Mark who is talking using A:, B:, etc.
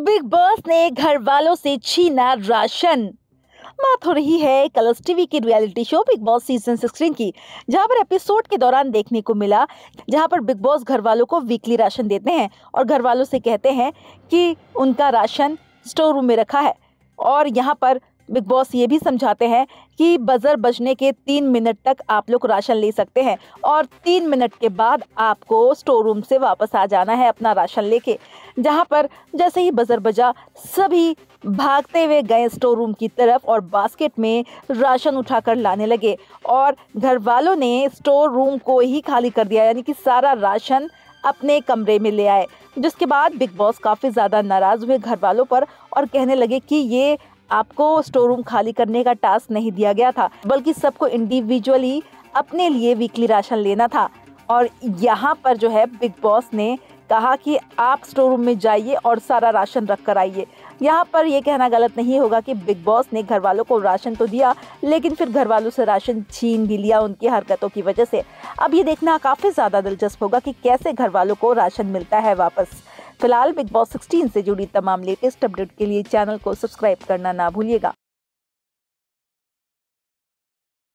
A: big boss ने घर वालों से छीना राशन बात हो रही है कलर्स टीवी की reality show Bigg Boss season sixteen की जहां पर एपिसोड के दौरान देखने को मिला जहां पर बिग बॉस घर वालों को वीकली राशन देते हैं और घर वालों से कहते हैं कि उनका राशन स्टोर रूम में रखा है और यहां पर बिग बॉस ये भी समझाते हैं कि बज़र बजने के तीन मिनट तक आप लोग राशन ले सकते हैं और तीन मिनट के बाद आपको स्टोर रूम से वापस आ जाना है अपना राशन लेके जहाँ पर जैसे ही बज़र बजा सभी भागते हुए गए स्टोर रूम की तरफ और बास्केट में राशन उठाकर लाने लगे और घर वालों ने स्टोर रूम को ही खाली कर दिया यानी कि सारा राशन अपने कमरे में ले आए जिसके बाद बिग बॉस काफ़ी ज़्यादा नाराज़ हुए घर वालों पर और कहने लगे कि ये आपको स्टोर रूम खाली करने का टास्क नहीं दिया गया था बल्कि सबको इंडिविजुअली अपने लिए वीकली राशन लेना था और यहाँ पर जो है बिग बॉस ने कहा कि आप स्टोर रूम में जाइए और सारा राशन रख कर आइए यहाँ पर यह कहना गलत नहीं होगा कि बिग बॉस ने घर वालों को राशन तो दिया लेकिन फिर घर वालों से राशन छीन भी लिया उनकी हरकतों की वजह से अब ये देखना काफ़ी ज़्यादा दिलचस्प होगा कि कैसे घर वालों को राशन मिलता है वापस फिलहाल बिग बॉस 16 से जुड़ी तमाम लेटेस्ट अपडेट के लिए चैनल को सब्सक्राइब करना ना भूलिएगा